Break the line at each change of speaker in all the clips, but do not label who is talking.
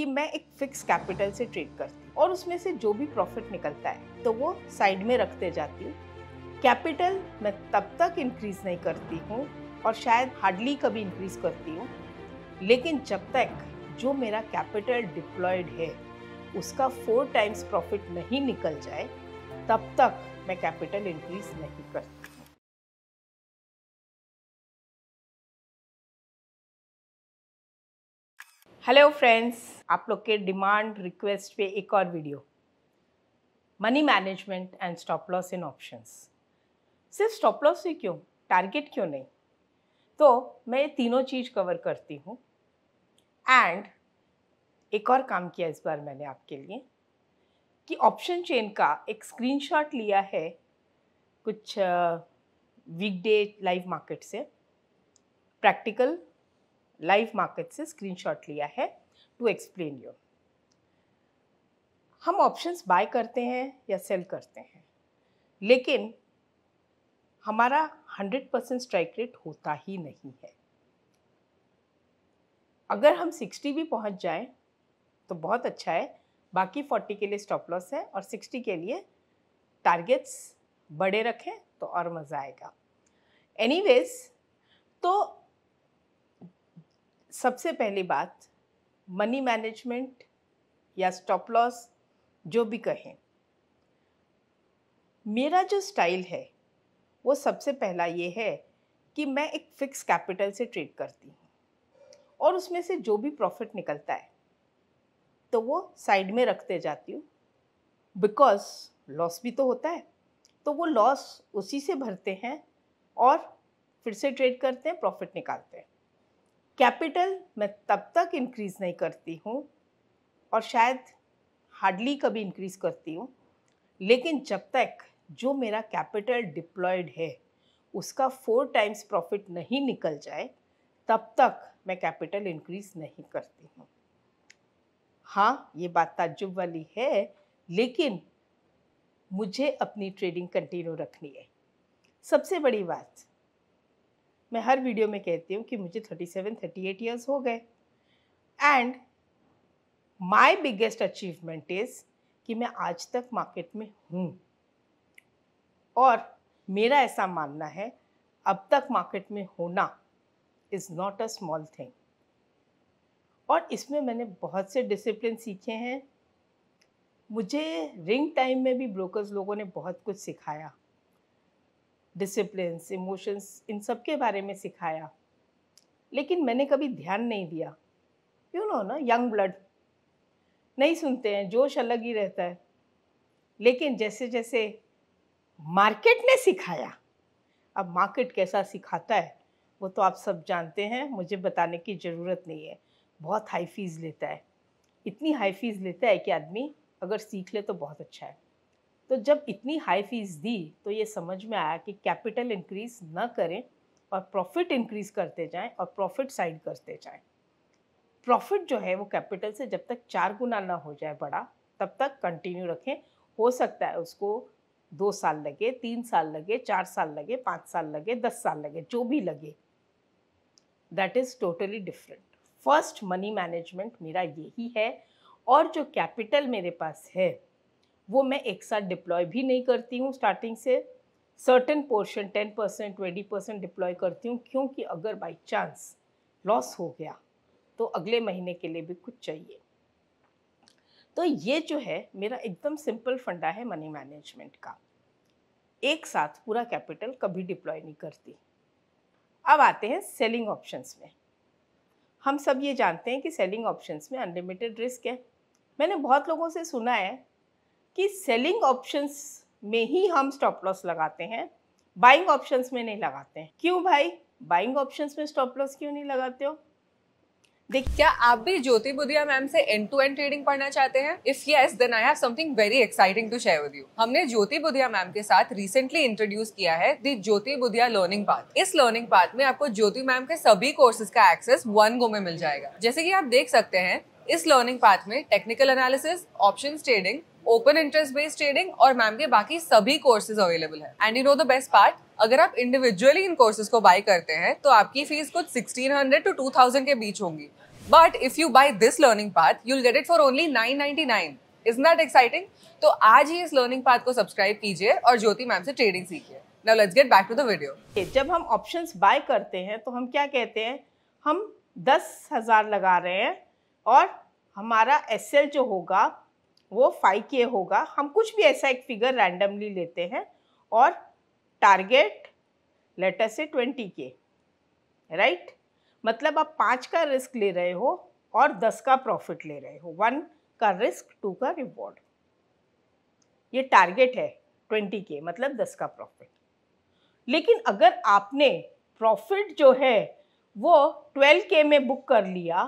कि मैं एक फिक्स कैपिटल से ट्रेड करती हूँ और उसमें से जो भी प्रॉफिट निकलता है तो वो साइड में रखते जाती हूँ कैपिटल मैं तब तक इंक्रीज़ नहीं करती हूँ और शायद हार्डली कभी इंक्रीज़ करती हूँ लेकिन जब तक जो मेरा कैपिटल डिप्लॉयड है उसका फोर टाइम्स प्रॉफिट नहीं निकल जाए तब तक मैं कैपिटल इंक्रीज़ नहीं करती हेलो फ्रेंड्स आप लोग के डिमांड रिक्वेस्ट पे एक और video money management and stop loss in options सिर्फ स्टॉप लॉस ही क्यों टारगेट क्यों नहीं तो मैं ये तीनों चीज़ कवर करती हूँ एंड एक और काम किया इस बार मैंने आपके लिए कि ऑप्शन चेन का एक स्क्रीनशॉट लिया है कुछ वीकडे लाइव मार्केट से प्रैक्टिकल लाइव मार्केट से स्क्रीनशॉट लिया है टू एक्सप्लेन यू हम ऑप्शंस बाय करते हैं या सेल करते हैं लेकिन हमारा 100 परसेंट स्ट्राइक रेट होता ही नहीं है अगर हम 60 भी पहुंच जाएं तो बहुत अच्छा है बाकी 40 के लिए स्टॉप लॉस है और 60 के लिए टारगेट्स बड़े रखें तो और मज़ा आएगा एनीवेज तो सबसे पहली बात मनी मैनेजमेंट या स्टॉप लॉस जो भी कहें मेरा जो स्टाइल है वो सबसे पहला ये है कि मैं एक फ़िक्स कैपिटल से ट्रेड करती हूँ और उसमें से जो भी प्रॉफिट निकलता है तो वो साइड में रखते जाती हूँ बिकॉज लॉस भी तो होता है तो वो लॉस उसी से भरते हैं और फिर से ट्रेड करते हैं प्रॉफिट निकालते हैं कैपिटल मैं तब तक इंक्रीज़ नहीं करती हूँ और शायद हार्डली कभी इंक्रीज़ करती हूँ लेकिन जब तक जो मेरा कैपिटल डिप्लॉयड है उसका फोर टाइम्स प्रॉफिट नहीं निकल जाए तब तक मैं कैपिटल इंक्रीज़ नहीं करती हूँ हाँ ये बात ताज्जुब वाली है लेकिन मुझे अपनी ट्रेडिंग कंटिन्यू रखनी है सबसे बड़ी बात मैं हर वीडियो में कहती हूँ कि मुझे thirty seven thirty eight years हो गए and my biggest achievement is कि मैं आज तक मार्केट में हूँ और मेरा ऐसा मानना है अब तक मार्केट में होना is not a small thing और इसमें मैंने बहुत से डिसिप्लिन सीखे हैं मुझे रिंग टाइम में भी ब्रोकर्स लोगों ने बहुत कुछ सिखाया डिसिप्लिन इमोशंस इन सब के बारे में सिखाया लेकिन मैंने कभी ध्यान नहीं दिया यू नो ना यंग ब्लड नहीं सुनते हैं जोश अलग ही रहता है लेकिन जैसे जैसे मार्केट ने सिखाया अब मार्केट कैसा सिखाता है वो तो आप सब जानते हैं मुझे बताने की ज़रूरत नहीं है बहुत हाई फीस लेता है इतनी हाई फीस लेता है कि आदमी अगर सीख ले तो बहुत अच्छा है तो जब इतनी हाई फीस दी तो ये समझ में आया कि कैपिटल इंक्रीज ना करें और प्रॉफिट इंक्रीज करते जाएं और प्रॉफिट साइड करते जाएं प्रॉफिट जो है वो कैपिटल से जब तक चार गुना ना हो जाए बड़ा तब तक कंटिन्यू रखें हो सकता है उसको दो साल लगे तीन साल लगे चार साल लगे पाँच साल लगे दस साल लगे जो भी लगे that is totally different first money management मेरा यही है और जो कैपिटल मेरे पास है वो मैं एक साथ डिप्लॉय भी नहीं करती हूँ स्टार्टिंग से certain portion ten percent twenty percent deploy करती हूँ क्योंकि अगर बाई चांस लॉस हो गया तो अगले महीने के लिए भी कुछ चाहिए तो ये जो है मेरा एकदम सिंपल फंडा है मनी मैनेजमेंट का एक साथ पूरा कैपिटल कभी डिप्लॉय नहीं करती अब आते हैं सेलिंग ऑप्शंस में हम सब ये जानते हैं कि सेलिंग ऑप्शंस में अनलिमिटेड रिस्क है मैंने बहुत लोगों से सुना है कि सेलिंग ऑप्शंस में ही हम स्टॉप लॉस लगाते हैं बाइंग ऑप्शंस में नहीं लगाते हैं क्यों भाई बाइंग
ऑप्शंस में स्टॉप लॉस क्यों नहीं लगाते हो देख क्या आप भी ज्योति बुधिया मैम से एंड टू एंड ट्रेडिंग पढ़ना चाहते हैं if yes then I have something very exciting to share with you हमने ज्योति बुधिया मैम के साथ रिसेंटली इंट्रोड्यूस किया है the Jyoti Budhia learning path इस लर्निंग पाथ में आपको ज्योति मैम के सभी कोर्सेज का एक्सेस वन गो में मिल जाएगा जैसे कि आप देख सकते हैं इस लर्निंग पाथ में technical analysis option trading open interest based trading और मैम के बाकी सभी कोर्सेज अवेलेबल है and you know the best part अगर आप इंडिविजुअली इन कोर्सेज को बाय करते हैं तो आपकी फीस कुछ 1600 टू 2000 के बीच होंगी but if you buy this learning path you'll get it for only 999 is that exciting तो आज ही इस लर्निंग पाथ को सब्सक्राइब कीजिए और ज्योति मैम से ट्रेडिंग सीखिए now let's get back to the video जब हम ऑप्शंस बाय करते
हैं तो हम क्या कहते हैं हम दस हज़ार लगा रहे हैं और हमारा एस जो होगा वो फाइव के होगा हम कुछ भी ऐसा एक फिगर रैंडमली लेते हैं और टारगेट लेटर से ट्वेंटी के राइट मतलब आप पाँच का रिस्क ले रहे हो और दस का प्रॉफिट ले रहे हो वन का रिस्क टू का रिवॉर्ड ये टारगेट है ट्वेंटी के मतलब दस का प्रॉफिट लेकिन अगर आपने प्रॉफिट जो है वो ट्वेल्व के में बुक कर लिया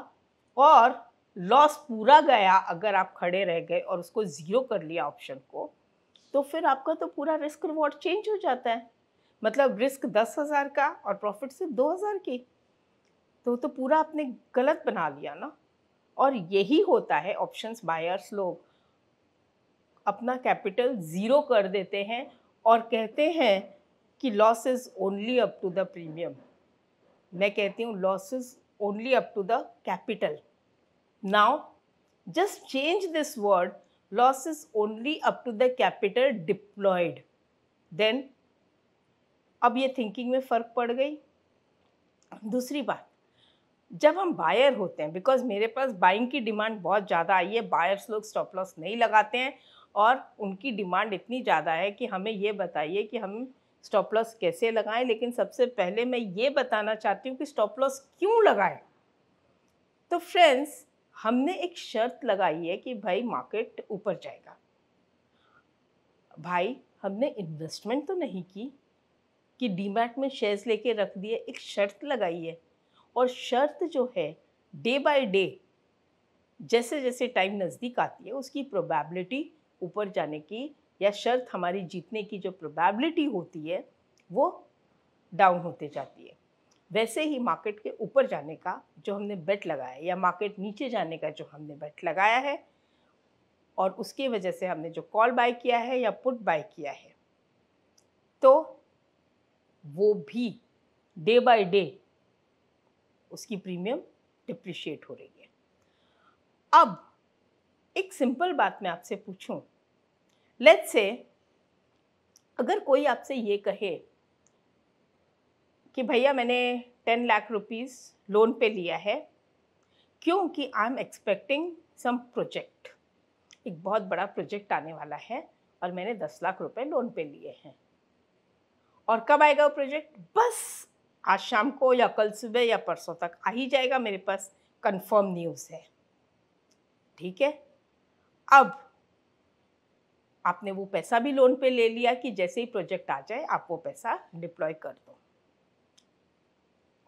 और लॉस पूरा गया अगर आप खड़े रह गए और उसको ज़ीरो कर लिया ऑप्शन को तो फिर आपका तो पूरा रिस्क रिवॉर्ड चेंज हो जाता है मतलब रिस्क दस हज़ार का और प्रॉफिट सिर्फ दो हज़ार की तो तो पूरा आपने गलत बना लिया ना और यही होता है ऑप्शंस बायर्स लोग अपना कैपिटल ज़ीरो कर देते हैं और कहते हैं कि loss is only up to the premium मैं कहती हूँ loss is only up to the capital Now, just change this word losses only up to the capital deployed. Then, अब ये थिंकिंग में फ़र्क पड़ गई दूसरी बात जब हम बायर होते हैं बिकॉज मेरे पास बाइंग की डिमांड बहुत ज़्यादा आई है बायर्स लोग स्टॉप लॉस नहीं लगाते हैं और उनकी डिमांड इतनी ज़्यादा है कि हमें ये बताइए कि हम स्टॉप लॉस कैसे लगाएं लेकिन सबसे पहले मैं ये बताना चाहती हूँ कि स्टॉप लॉस क्यों लगाएं तो फ्रेंड्स हमने एक शर्त लगाई है कि भाई मार्केट ऊपर जाएगा भाई हमने इन्वेस्टमेंट तो नहीं की कि डीमैट में शेयर्स लेके रख दिए एक शर्त लगाई है और शर्त जो है डे बाय डे जैसे जैसे टाइम नज़दीक आती है उसकी प्रोबेबिलिटी ऊपर जाने की या शर्त हमारी जीतने की जो प्रोबेबिलिटी होती है वो डाउन होते जाती है वैसे ही मार्केट के ऊपर जाने का जो हमने बेट लगाया है या मार्केट नीचे जाने का जो हमने बेट लगाया है और उसकी वजह से हमने जो कॉल बाय किया है या पुट बाय किया है तो वो भी डे बाय डे उसकी प्रीमियम डिप्रिशिएट हो रही है अब एक सिंपल बात मैं आपसे पूछूं लेट्स से अगर कोई आपसे ये कहे कि भैया मैंने टेन लाख रुपीज़ लोन पे लिया है क्योंकि I am expecting some project एक बहुत बड़ा प्रोजेक्ट आने वाला है और मैंने दस लाख रुपए लोन पे लिए हैं और कब आएगा वो प्रोजेक्ट बस आज शाम को या कल सुबह या परसों तक आ ही जाएगा मेरे पास कंफर्म न्यूज़ है ठीक है अब आपने वो पैसा भी लोन पे ले लिया कि जैसे ही प्रोजेक्ट आ जाए आप वो पैसा डिप्लॉय कर दो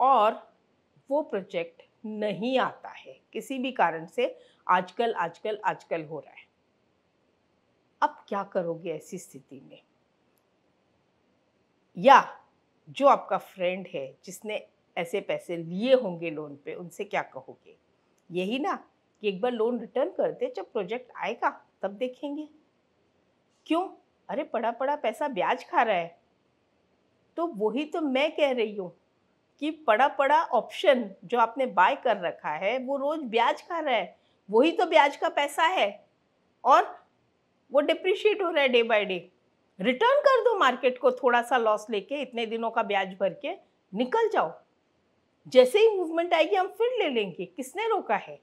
और वो प्रोजेक्ट नहीं आता है किसी भी कारण से आजकल आजकल आजकल हो रहा है अब क्या करोगे ऐसी स्थिति में या जो आपका फ्रेंड है जिसने ऐसे पैसे लिए होंगे लोन पे उनसे क्या कहोगे यही ना कि एक बार लोन रिटर्न कर दे जब प्रोजेक्ट आएगा तब देखेंगे क्यों अरे पड़ा पड़ा पैसा ब्याज खा रहा है तो वही तो मैं कह रही हूँ कि पड़ा पड़ा ऑप्शन जो आपने बाय कर रखा है वो रोज ब्याज खा रहा है वही तो ब्याज का पैसा है और वो डिप्रिशिएट हो रहा है डे बाय डे रिटर्न कर दो मार्केट को थोड़ा सा लॉस लेके इतने दिनों का ब्याज भर के निकल जाओ जैसे ही मूवमेंट आएगी हम फिर ले लेंगे किसने रोका है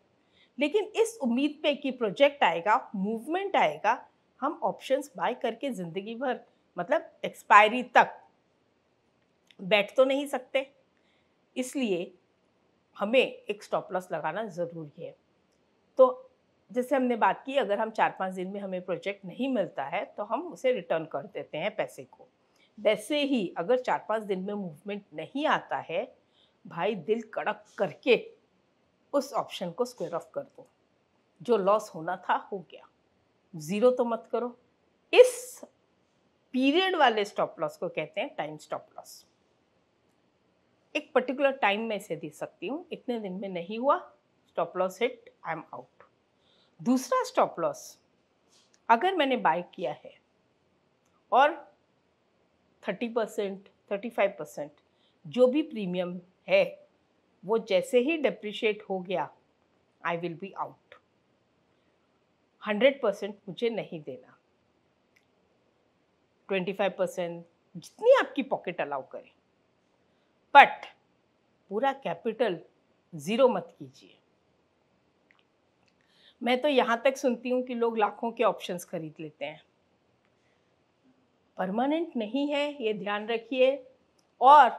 लेकिन इस उम्मीद पे कि प्रोजेक्ट आएगा मूवमेंट आएगा हम ऑप्शंस बाय करके ज़िंदगी भर मतलब एक्सपायरी तक बैठ तो नहीं सकते इसलिए हमें एक स्टॉप लॉस लगाना ज़रूरी है तो जैसे हमने बात की अगर हम चार पाँच दिन में हमें प्रोजेक्ट नहीं मिलता है तो हम उसे रिटर्न कर देते हैं पैसे को वैसे ही अगर चार पाँच दिन में मूवमेंट नहीं आता है भाई दिल कड़क करके उस ऑप्शन को स्क्वेयर ऑफ कर दो जो लॉस होना था हो गया ज़ीरो तो मत करो इस पीरियड वाले स्टॉप लॉस को कहते हैं टाइम स्टॉप लॉस एक पर्टिकुलर टाइम में इसे दे सकती हूँ इतने दिन में नहीं हुआ stop loss hit I am out दूसरा स्टॉप लॉस अगर मैंने बाय किया है और 30 परसेंट थर्टी फाइव परसेंट जो भी प्रीमियम है वो जैसे ही डिप्रिशिएट हो गया I will be out hundred percent मुझे नहीं देना ट्वेंटी फाइव परसेंट जितनी आपकी पॉकेट अलाउ करें बट पूरा कैपिटल ज़ीरो मत कीजिए मैं तो यहां तक सुनती हूं कि लोग लाखों के ऑप्शंस खरीद लेते हैं परमानेंट नहीं है ये ध्यान रखिए और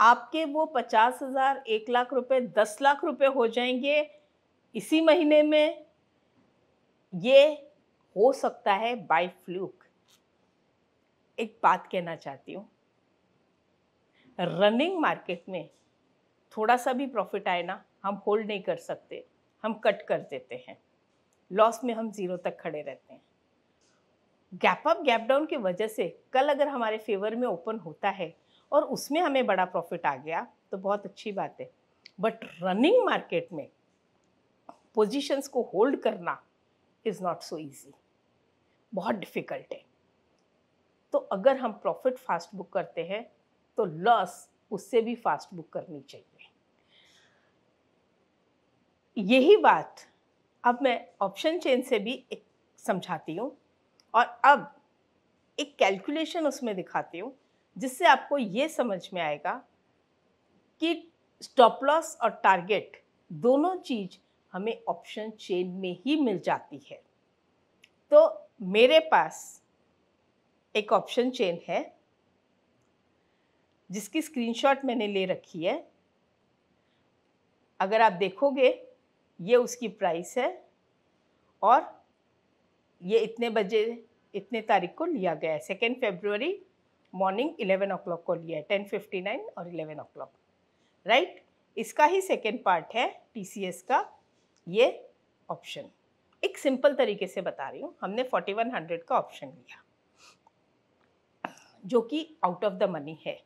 आपके वो पचास हज़ार एक लाख रुपए दस लाख रुपए हो जाएंगे इसी महीने में ये हो सकता है बाय फ्लूक एक बात कहना चाहती हूँ रनिंग मार्केट में थोड़ा सा भी प्रॉफिट आए ना हम होल्ड नहीं कर सकते हम कट कर देते हैं लॉस में हम ज़ीरो तक खड़े रहते हैं गैप अप गैप डाउन की वजह से कल अगर हमारे फेवर में ओपन होता है और उसमें हमें बड़ा प्रॉफिट आ गया तो बहुत अच्छी बात है बट रनिंग मार्केट में पोजीशंस को होल्ड करना इज़ नॉट सो इजी बहुत डिफ़िकल्ट है तो अगर हम प्रॉफिट फास्ट बुक करते हैं तो लॉस उससे भी फास्ट बुक करनी चाहिए यही बात अब मैं ऑप्शन चेन से भी एक समझाती हूँ और अब एक कैलकुलेशन उसमें दिखाती हूँ जिससे आपको ये समझ में आएगा कि स्टॉप लॉस और टारगेट दोनों चीज़ हमें ऑप्शन चेन में ही मिल जाती है तो मेरे पास एक ऑप्शन चेन है जिसकी स्क्रीनशॉट मैंने ले रखी है अगर आप देखोगे ये उसकी प्राइस है और ये इतने बजे इतने तारीख को लिया गया है second February morning eleven o'clock को लिया है टेन फिफ्टी नाइन और इलेवन ओ क्लॉक राइट इसका ही सेकेंड पार्ट है टी का ये ऑप्शन एक सिंपल तरीके से बता रही हूँ हमने फोर्टी वन हंड्रेड का ऑप्शन लिया जो कि आउट ऑफ द मनी है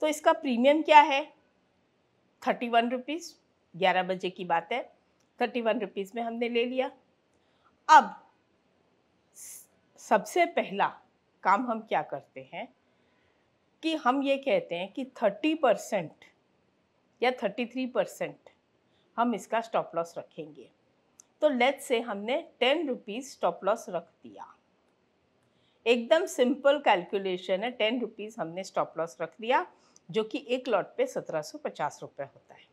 तो इसका प्रीमियम क्या है थर्टी वन रुपीज़ ग्यारह बजे की बात है थर्टी वन रुपीज़ में हमने ले लिया अब सबसे पहला काम हम क्या करते हैं कि हम ये कहते हैं कि थर्टी परसेंट या थर्टी थ्री परसेंट हम इसका स्टॉप लॉस रखेंगे तो लेट से हमने टेन रुपीज़ स्टॉप लॉस रख दिया एकदम सिंपल कैलकुलेशन है टेन रुपीज़ हमने स्टॉप लॉस रख दिया जो कि एक लॉट पे सत्रह सौ पचास रुपये होता है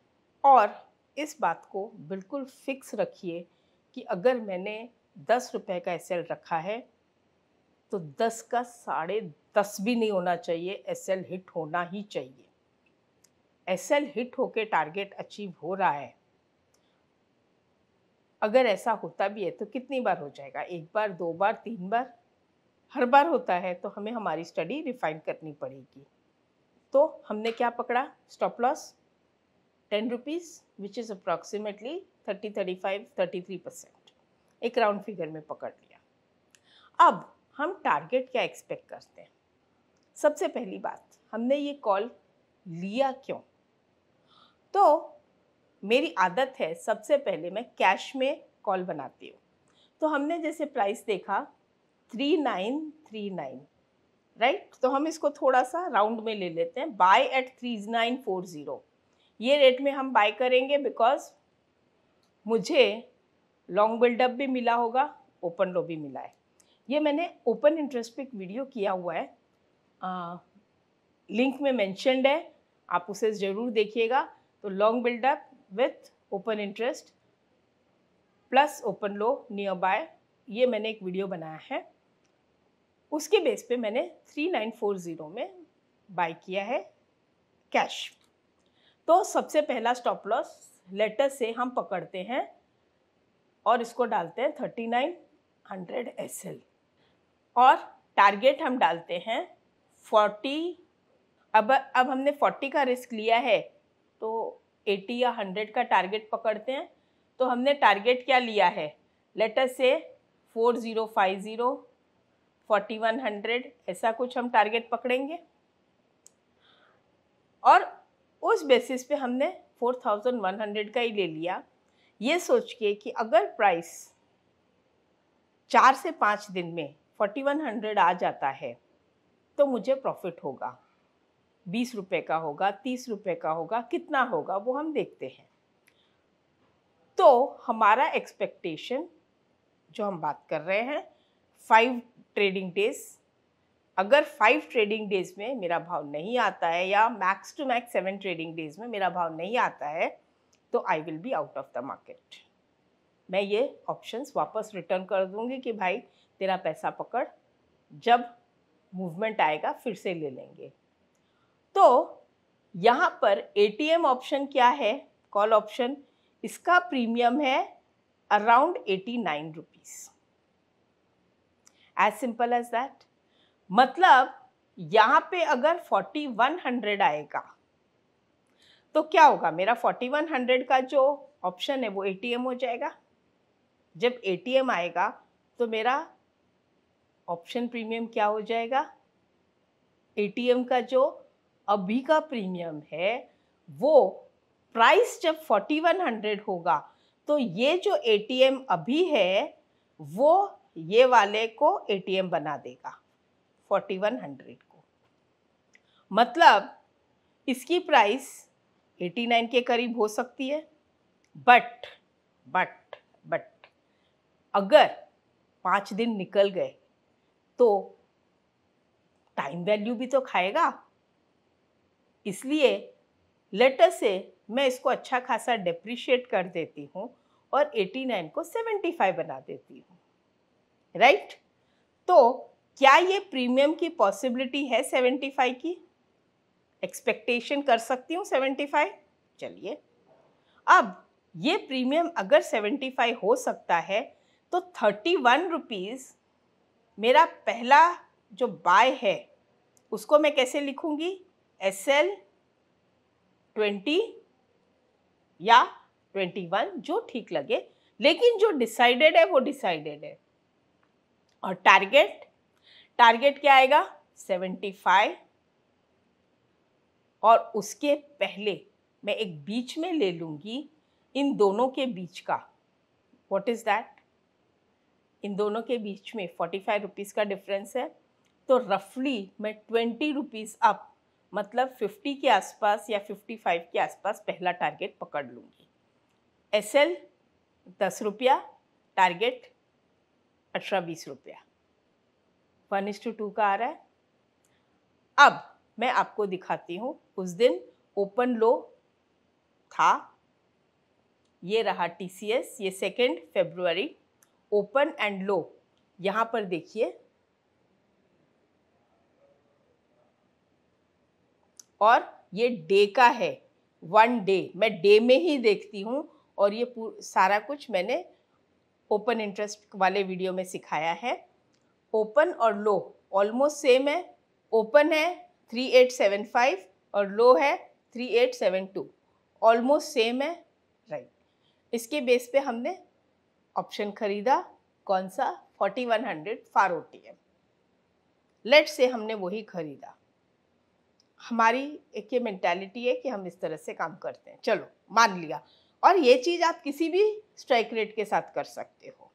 और इस बात को बिल्कुल फिक्स रखिए कि अगर मैंने दस रुपये का एस रखा है तो दस का साढ़े दस भी नहीं होना चाहिए एस हिट होना ही चाहिए एस हिट होके टारगेट अचीव हो रहा है अगर ऐसा होता भी है तो कितनी बार हो जाएगा एक बार दो बार तीन बार हर बार होता है तो हमें हमारी स्टडी रिफाइन करनी पड़ेगी तो हमने क्या पकड़ा stop loss ten rupees which is approximately thirty thirty five thirty three percent एक राउंड फिगर में पकड़ लिया अब हम टारगेट क्या एक्सपेक्ट करते हैं सबसे पहली बात हमने ये कॉल लिया क्यों तो मेरी आदत है सबसे पहले मैं कैश में कॉल बनाती हूँ तो हमने जैसे प्राइस देखा three nine three nine right तो हम इसको थोड़ा सा राउंड में ले लेते हैं buy at three nine four zero ये रेट में हम बाय करेंगे बिकॉज मुझे लॉन्ग बिल्डअप भी मिला होगा ओपन लो भी मिला है ये मैंने ओपन इंटरेस्ट पे एक वीडियो किया हुआ है आ, लिंक में मैंशनड है आप उसे ज़रूर देखिएगा तो long buildup with open interest plus open low near buy ये मैंने एक वीडियो बनाया है उसके बेस पे मैंने 3940 में बाई किया है कैश तो सबसे पहला स्टॉप लॉस लेटर से हम पकड़ते हैं और इसको डालते हैं 3900 एसएल और टारगेट हम डालते हैं 40 अब अब हमने 40 का रिस्क लिया है तो 80 या 100 का टारगेट पकड़ते हैं तो हमने टारगेट क्या लिया है लेटर से 4050 फोर्टी वन हंड्रेड ऐसा कुछ हम टारगेट पकड़ेंगे और उस बेसिस पे हमने फोर थाउजेंड वन हंड्रेड का ही ले लिया ये सोच के कि अगर प्राइस चार से पाँच दिन में फोर्टी वन हंड्रेड आ जाता है तो मुझे प्रॉफिट होगा बीस रुपये का होगा तीस रुपये का होगा कितना होगा वो हम देखते हैं तो हमारा एक्सपेक्टेशन जो हम बात कर रहे हैं फाइव ट्रेडिंग डेज अगर फाइव ट्रेडिंग डेज में मेरा भाव नहीं आता है या max to max seven trading days में मेरा भाव नहीं आता है तो I will be out of the market मैं ये ऑप्शंस वापस रिटर्न कर दूंगी कि भाई तेरा पैसा पकड़ जब मूवमेंट आएगा फिर से ले लेंगे तो यहाँ पर ए ऑप्शन क्या है कॉल ऑप्शन इसका प्रीमियम है around eighty nine rupees as simple as that मतलब यहाँ पे अगर फोर्टी वन हंड्रेड आएगा तो क्या होगा मेरा फोर्टी वन हंड्रेड का जो ऑप्शन है वो एटीएम हो जाएगा जब एटीएम आएगा तो मेरा ऑप्शन प्रीमियम क्या हो जाएगा एटीएम का जो अभी का प्रीमियम है वो प्राइस जब फोर्टी वन हंड्रेड होगा तो ये जो एटीएम अभी है वो ये वाले को एटीएम बना देगा फोर्टी वन हंड्रेड को मतलब इसकी प्राइस एटी नाइन के करीब हो सकती है बट बट बट अगर पाँच दिन निकल गए तो टाइम वैल्यू भी तो खाएगा इसलिए लेटर से मैं इसको अच्छा खासा डिप्रिशिएट कर देती हूँ और 89 को 75 बना देती हूँ राइट तो क्या ये प्रीमियम की पॉसिबिलिटी है 75 की एक्सपेक्टेशन कर सकती हूँ 75 चलिए अब ये प्रीमियम अगर 75 हो सकता है तो थर्टी वन रुपीज़ मेरा पहला जो बाय है उसको मैं कैसे लिखूँगी एस एल ट्वेंटी या ट्वेंटी वन जो ठीक लगे लेकिन जो डिसाइडेड है वो डिसाइडेड है और टारगेट टारगेट क्या आएगा 75 और उसके पहले मैं एक बीच में ले लूँगी इन दोनों के बीच का वॉट इज़ दैट इन दोनों के बीच में फोर्टी फाइव रुपीज़ का डिफरेंस है तो रफली मैं ट्वेंटी रुपीज़ अप मतलब फिफ्टी के आसपास या फिफ्टी फाइव के आसपास पहला टारगेट पकड़ लूँगी एस एल दस रुपया टारगेट अठारह बीस रुपया वन इज टू टू का आ रहा है अब मैं आपको दिखाती हूँ उस दिन ओपन लो था ये रहा टी सी एस ये second February open and low यहाँ पर देखिए और ये डे का है वन डे मैं डे में ही देखती हूँ और ये सारा कुछ मैंने ओपन इंटरेस्ट वाले वीडियो में सिखाया है ओपन और लो ऑलमोस्ट सेम है ओपन है 3875 और लो है 3872 ऑलमोस्ट सेम है राइट right. इसके बेस पे हमने ऑप्शन खरीदा कौन सा 4100 far O T M late से हमने वही खरीदा हमारी एक ये मैंटेलिटी है कि हम इस तरह से काम करते हैं चलो मान लिया और ये चीज़ आप किसी भी स्ट्राइक रेट के साथ कर सकते हो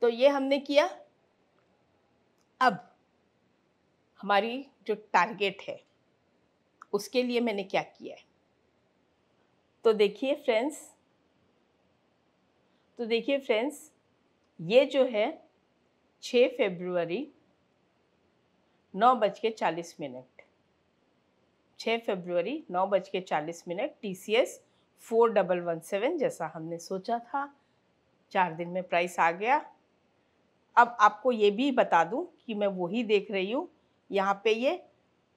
तो ये हमने किया अब हमारी जो टारगेट है उसके लिए मैंने क्या किया है तो देखिए फ्रेंड्स तो देखिए फ्रेंड्स ये जो है 6 फरवरी नौ बज के चालीस मिनट छ फरवरी नौ बज के चालीस minute T C S four double one seven जैसा हमने सोचा था चार दिन में प्राइस आ गया अब आपको ये भी बता दूं कि मैं वही देख रही हूँ यहाँ पे ये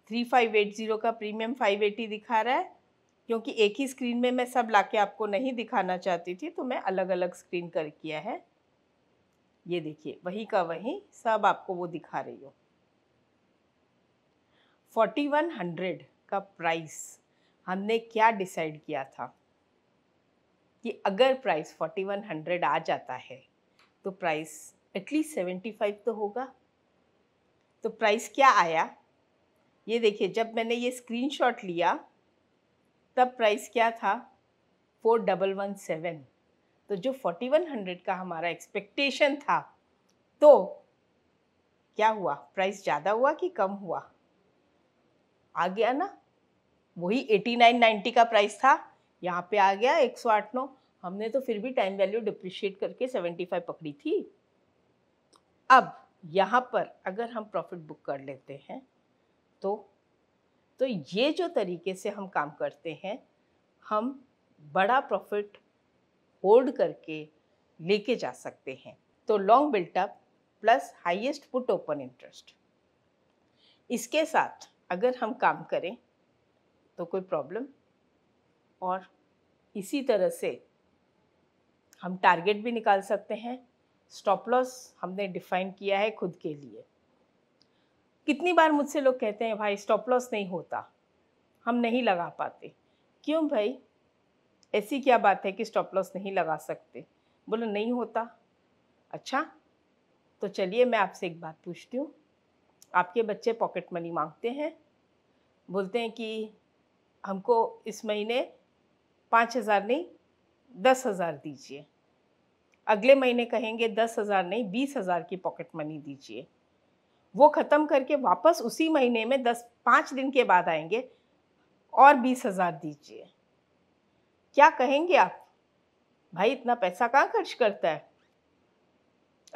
थ्री फाइव एट ज़ीरो का प्रीमियम फाइव एटी दिखा रहा है क्योंकि एक ही स्क्रीन में मैं सब लाके आपको नहीं दिखाना चाहती थी तो मैं अलग अलग स्क्रीन कर किया है ये देखिए वही का वही सब आपको वो दिखा रही हूँ फोर्टी वन हंड्रेड का प्राइस हमने क्या डिसाइड किया था कि अगर प्राइस 4100 आ जाता है तो प्राइस एटलीस्ट 75 तो होगा तो प्राइस क्या आया ये देखिए जब मैंने ये स्क्रीनशॉट लिया तब प्राइस क्या था फोर डबल वन सेवन तो जो फोर्टी वन हंड्रेड का हमारा एक्सपेक्टेशन था तो क्या हुआ प्राइस ज़्यादा हुआ कि कम हुआ आ गया ना वही एटी नाइन नाइन्टी का प्राइस था यहाँ पे आ गया एक सौ आठ नौ हमने तो फिर भी टाइम वैल्यू डिप्रिशिएट करके सेवेंटी फाइव पकड़ी थी अब यहाँ पर अगर हम प्रॉफिट बुक कर लेते हैं तो तो ये जो तरीके से हम काम करते हैं हम बड़ा प्रॉफिट होल्ड करके लेके जा सकते हैं तो long buildup plus highest put open interest इसके साथ अगर हम काम करें तो कोई प्रॉब्लम और इसी तरह से हम टारगेट भी निकाल सकते हैं स्टॉप लॉस हमने डिफाइन किया है खुद के लिए कितनी बार मुझसे लोग कहते हैं भाई स्टॉप लॉस नहीं होता हम नहीं लगा पाते क्यों भाई ऐसी क्या बात है कि स्टॉप लॉस नहीं लगा सकते बोलो नहीं होता अच्छा तो चलिए मैं आपसे एक बात पूछती हूँ आपके बच्चे पॉकेट मनी मांगते हैं बोलते हैं कि हमको इस महीने पाँच हज़ार नहीं दस हज़ार दीजिए अगले महीने कहेंगे दस हज़ार नहीं बीस हज़ार की पॉकेट मनी दीजिए वो ख़त्म करके वापस उसी महीने में दस पाँच दिन के बाद आएंगे और बीस हज़ार दीजिए क्या कहेंगे आप भाई इतना पैसा कहाँ खर्च करता है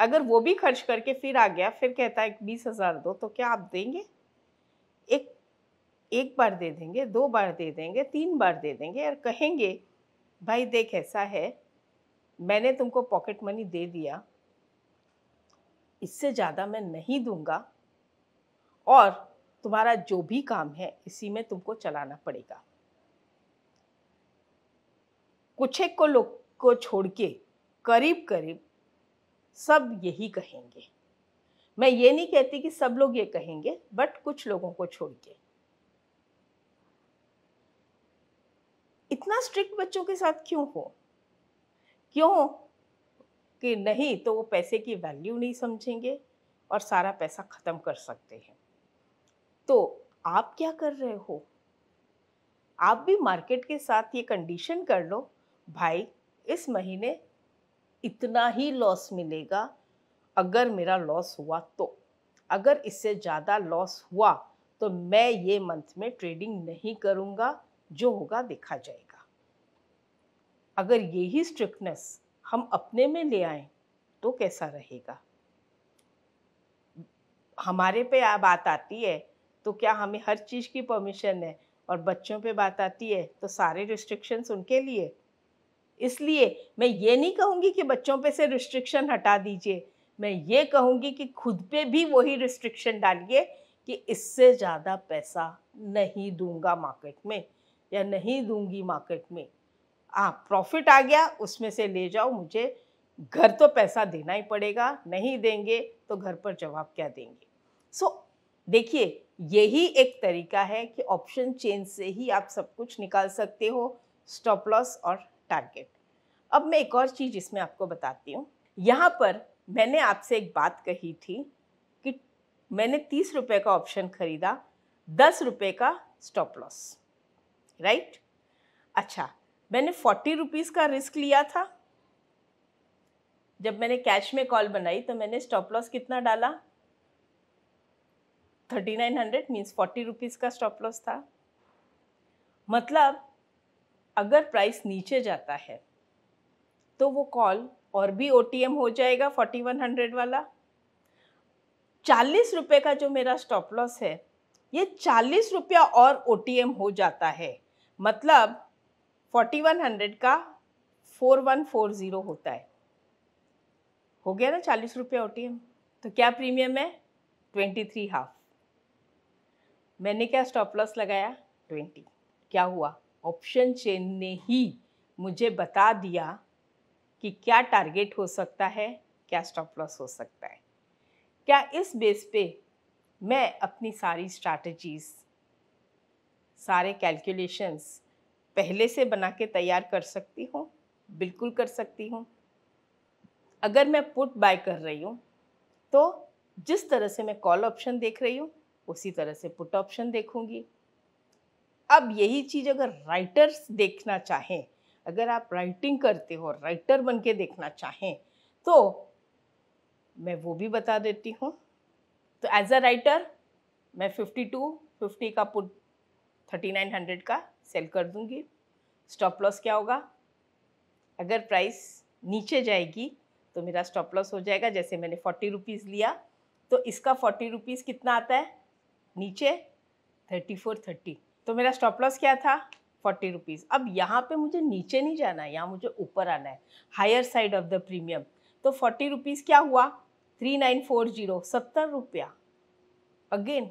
अगर वो भी खर्च करके फिर आ गया फिर कहता है बीस हज़ार दो तो क्या आप देंगे एक एक बार दे देंगे दो बार दे देंगे तीन बार दे देंगे और कहेंगे भाई देख ऐसा है मैंने तुमको पॉकेट मनी दे दिया इससे ज़्यादा मैं नहीं दूंगा और तुम्हारा जो भी काम है इसी में तुमको चलाना पड़ेगा कुछ एक को लोग को छोड़ के करीब करीब सब यही कहेंगे मैं ये नहीं कहती कि सब लोग ये कहेंगे बट कुछ लोगों को छोड़ के इतना स्ट्रिक्ट बच्चों के साथ क्यों हो क्यों कि नहीं तो वो पैसे की वैल्यू नहीं समझेंगे और सारा पैसा ख़त्म कर सकते हैं तो आप क्या कर रहे हो आप भी मार्केट के साथ ये कंडीशन कर लो भाई इस महीने इतना ही लॉस मिलेगा अगर मेरा लॉस हुआ तो अगर इससे ज़्यादा लॉस हुआ तो मैं ये मंथ में ट्रेडिंग नहीं करूँगा जो होगा देखा जाएगा अगर यही स्ट्रिक्टनेस हम अपने में ले आए तो कैसा रहेगा हमारे पे बात आती है तो क्या हमें हर चीज़ की परमिशन है और बच्चों पे बात आती है तो सारे रिस्ट्रिक्शंस उनके लिए इसलिए मैं ये नहीं कहूँगी कि बच्चों पे से रिस्ट्रिक्शन हटा दीजिए मैं ये कहूँगी कि खुद पे भी वही रिस्ट्रिक्शन डालिए कि इससे ज़्यादा पैसा नहीं दूंगा मार्केट में या नहीं दूंगी मार्केट में आ प्रॉफिट आ गया उसमें से ले जाओ मुझे घर तो पैसा देना ही पड़ेगा नहीं देंगे तो घर पर जवाब क्या देंगे सो so, देखिए यही एक तरीका है कि ऑप्शन चेंज से ही आप सब कुछ निकाल सकते हो स्टॉप लॉस और टारगेट अब मैं एक और चीज़ इसमें आपको बताती हूँ यहाँ पर मैंने आपसे एक बात कही थी कि मैंने तीस रुपये का ऑप्शन ख़रीदा दस रुपये का स्टॉप लॉस राइट अच्छा मैंने फोर्टी रुपीज़ का रिस्क लिया था जब मैंने कैश में कॉल बनाई तो मैंने स्टॉप लॉस कितना डाला thirty nine hundred means forty rupees का स्टॉप लॉस था मतलब अगर प्राइस नीचे जाता है तो वो कॉल और भी ओ हो जाएगा फोर्टी वन हंड्रेड वाला चालीस रुपये का जो मेरा स्टॉप लॉस है ये चालीस रुपया और ओ हो जाता है मतलब फोर्टी वन हंड्रेड का फोर वन फोर ज़ीरो होता है हो गया ना चालीस रुपये ओ तो क्या प्रीमियम है ट्वेंटी थ्री हाफ मैंने क्या स्टॉप लॉस लगाया ट्वेंटी क्या हुआ ऑप्शन चेन ने ही मुझे बता दिया कि क्या टारगेट हो सकता है क्या स्टॉप लॉस हो सकता है क्या इस बेस पे मैं अपनी सारी स्ट्रैटेजीज़ सारे कैलकुलेशंस पहले से बना के तैयार कर सकती हूँ बिल्कुल कर सकती हूँ अगर मैं पुट बाय कर रही हूँ तो जिस तरह से मैं कॉल ऑप्शन देख रही हूँ उसी तरह से पुट ऑप्शन देखूँगी अब यही चीज़ अगर राइटर्स देखना चाहें अगर आप राइटिंग करते हो राइटर बन के देखना चाहें तो मैं वो भी बता देती हूँ तो एज अ राइटर मैं 52, 50 का पुट 3900 का सेल कर दूंगी स्टॉप लॉस क्या होगा अगर प्राइस नीचे जाएगी तो मेरा स्टॉप लॉस हो जाएगा जैसे मैंने फोर्टी रुपीज़ लिया तो इसका फोर्टी रुपीज़ कितना आता है नीचे थर्टी फोर थर्टी तो मेरा स्टॉप लॉस क्या था फोर्टी रुपीज़ अब यहाँ पे मुझे नीचे नहीं जाना है यहाँ मुझे ऊपर आना है higher side of the premium तो फोर्टी रुपीज़ क्या हुआ थ्री नाइन फोर जीरो सत्तर रुपया अगेन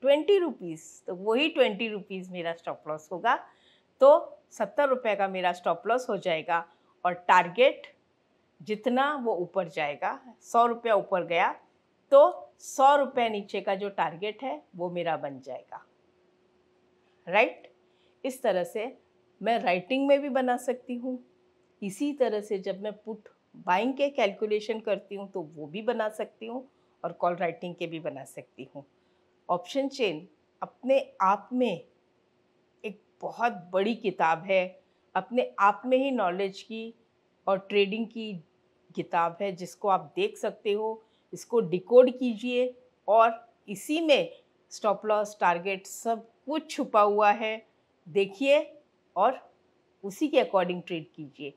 ट्वेंटी रुपीज़ तो वही ट्वेंटी रुपीज़ मेरा स्टॉप लॉस होगा तो सत्तर रुपये का मेरा स्टॉप लॉस हो जाएगा और टारगेट जितना वो ऊपर जाएगा सौ रुपया ऊपर गया तो सौ रुपये नीचे का जो टारगेट है वो मेरा बन जाएगा राइट इस तरह से मैं राइटिंग में भी बना सकती हूँ इसी तरह से जब मैं पुट बाइंग के कैलकुलेशन करती हूँ तो वो भी बना सकती हूँ और कॉल राइटिंग के भी बना सकती हूँ ऑप्शन चेन अपने आप में एक बहुत बड़ी किताब है अपने आप में ही नॉलेज की और ट्रेडिंग की किताब है जिसको आप देख सकते हो इसको डिकोड कीजिए और इसी में स्टॉप लॉस टारगेट सब कुछ छुपा हुआ है देखिए और उसी के अकॉर्डिंग ट्रेड कीजिए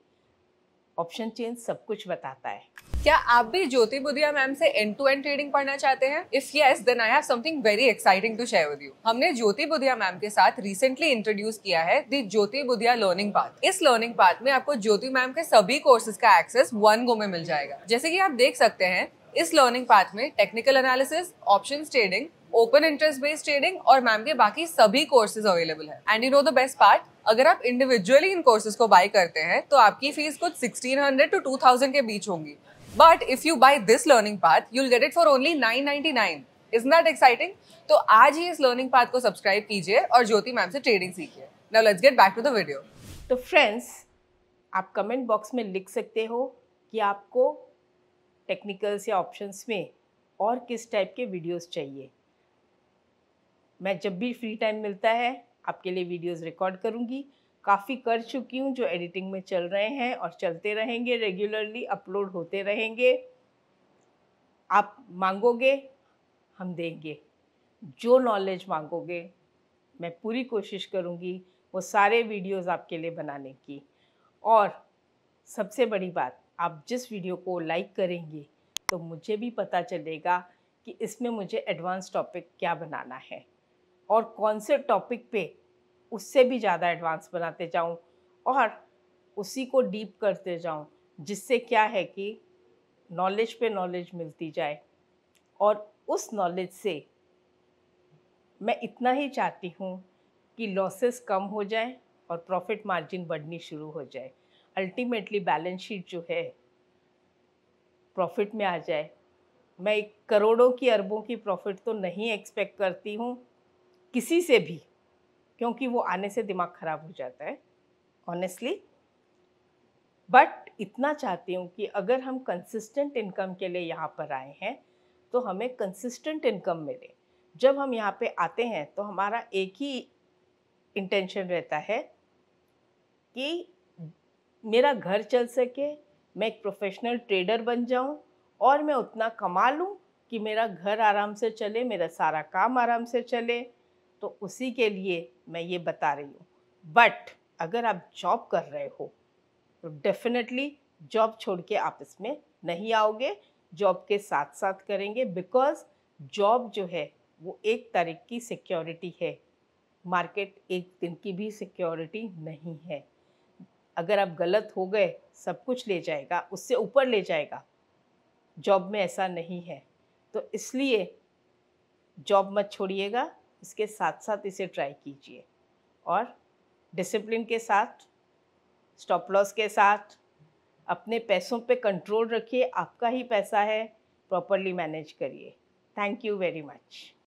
ऑप्शन चेंज सब कुछ बताता
है क्या आप भी ज्योति बुधिया मैम से एंड टू एंड ट्रेडिंग पढ़ना चाहते हैं if yes then I have something very exciting to share with you हमने ज्योति बुधिया मैम के साथ रिसेंटली इंट्रोड्यूस किया है the Jyoti Budhia learning path इस लर्निंग पाथ में आपको ज्योति मैम के सभी कोर्सेज का एक्सेस वन गो में मिल जाएगा जैसे की आप देख सकते हैं इस लर्निंग पाथ में technical analysis option trading open interest based trading और मैम के बाकी सभी कोर्सेज अवेलेबल है and you know the best part अगर आप इंडिविजुअली इन कोर्सेज को बाय करते हैं तो आपकी फीस कुछ 1600 टू 2000 के बीच होंगी but if you buy this learning path you'll get it for only nine ninety nine is not exciting तो आज ही इस लर्निंग पाथ को सब्सक्राइब कीजिए और ज्योति मैम से ट्रेडिंग सीखिए now let's get back to the video तो फ्रेंड्स आप कमेंट बॉक्स में लिख सकते हो कि आपको
टेक्निकल्स या ऑप्शंस में और किस टाइप के वीडियोस चाहिए मैं जब भी फ्री टाइम मिलता है आपके लिए वीडियोस रिकॉर्ड करूँगी काफ़ी कर चुकी हूँ जो एडिटिंग में चल रहे हैं और चलते रहेंगे रेगुलरली अपलोड होते रहेंगे आप मांगोगे हम देंगे जो नॉलेज मांगोगे मैं पूरी कोशिश करूँगी वो सारे वीडियोस आपके लिए बनाने की और सबसे बड़ी बात आप जिस वीडियो को लाइक करेंगे तो मुझे भी पता चलेगा कि इसमें मुझे एडवांस टॉपिक क्या बनाना है और कौन से टॉपिक पे उससे भी ज़्यादा एडवांस बनाते जाऊँ और उसी को डीप करते जाऊँ जिससे क्या है कि नॉलेज पे नॉलेज मिलती जाए और उस नॉलेज से मैं इतना ही चाहती हूँ कि लॉसेस कम हो जाए और प्रॉफिट मार्जिन बढ़नी शुरू हो जाए अल्टीमेटली बैलेंस शीट जो है प्रॉफिट में आ जाए मैं करोड़ों की अरबों की प्रॉफिट तो नहीं एक्सपेक्ट करती हूँ किसी से भी क्योंकि वो आने से दिमाग ख़राब हो जाता है ऑनेस्टली बट इतना चाहती हूँ कि अगर हम कंसिस्टेंट इनकम के लिए यहाँ पर आए हैं तो हमें कंसिस्टेंट इनकम मिले जब हम यहाँ पे आते हैं तो हमारा एक ही इंटेंशन रहता है कि मेरा घर चल सके मैं एक प्रोफेशनल ट्रेडर बन जाऊँ और मैं उतना कमा लूँ कि मेरा घर आराम से चले मेरा सारा काम आराम से चले तो उसी के लिए मैं ये बता रही हूँ बट अगर आप जॉब कर रहे हो तो डेफिनेटली जॉब छोड़ के आप इसमें नहीं आओगे जॉब के साथ साथ करेंगे बिकॉज जॉब जो है वो एक तरह की सिक्योरिटी है मार्केट एक दिन की भी सिक्योरिटी नहीं है अगर आप गलत हो गए सब कुछ ले जाएगा उससे ऊपर ले जाएगा जॉब में ऐसा नहीं है तो इसलिए जॉब मत छोड़िएगा इसके साथ साथ इसे ट्राई कीजिए और डिसिप्लिन के साथ स्टॉप लॉस के साथ अपने पैसों पे कंट्रोल रखिए आपका ही पैसा है प्रॉपरली मैनेज करिए थैंक यू वेरी मच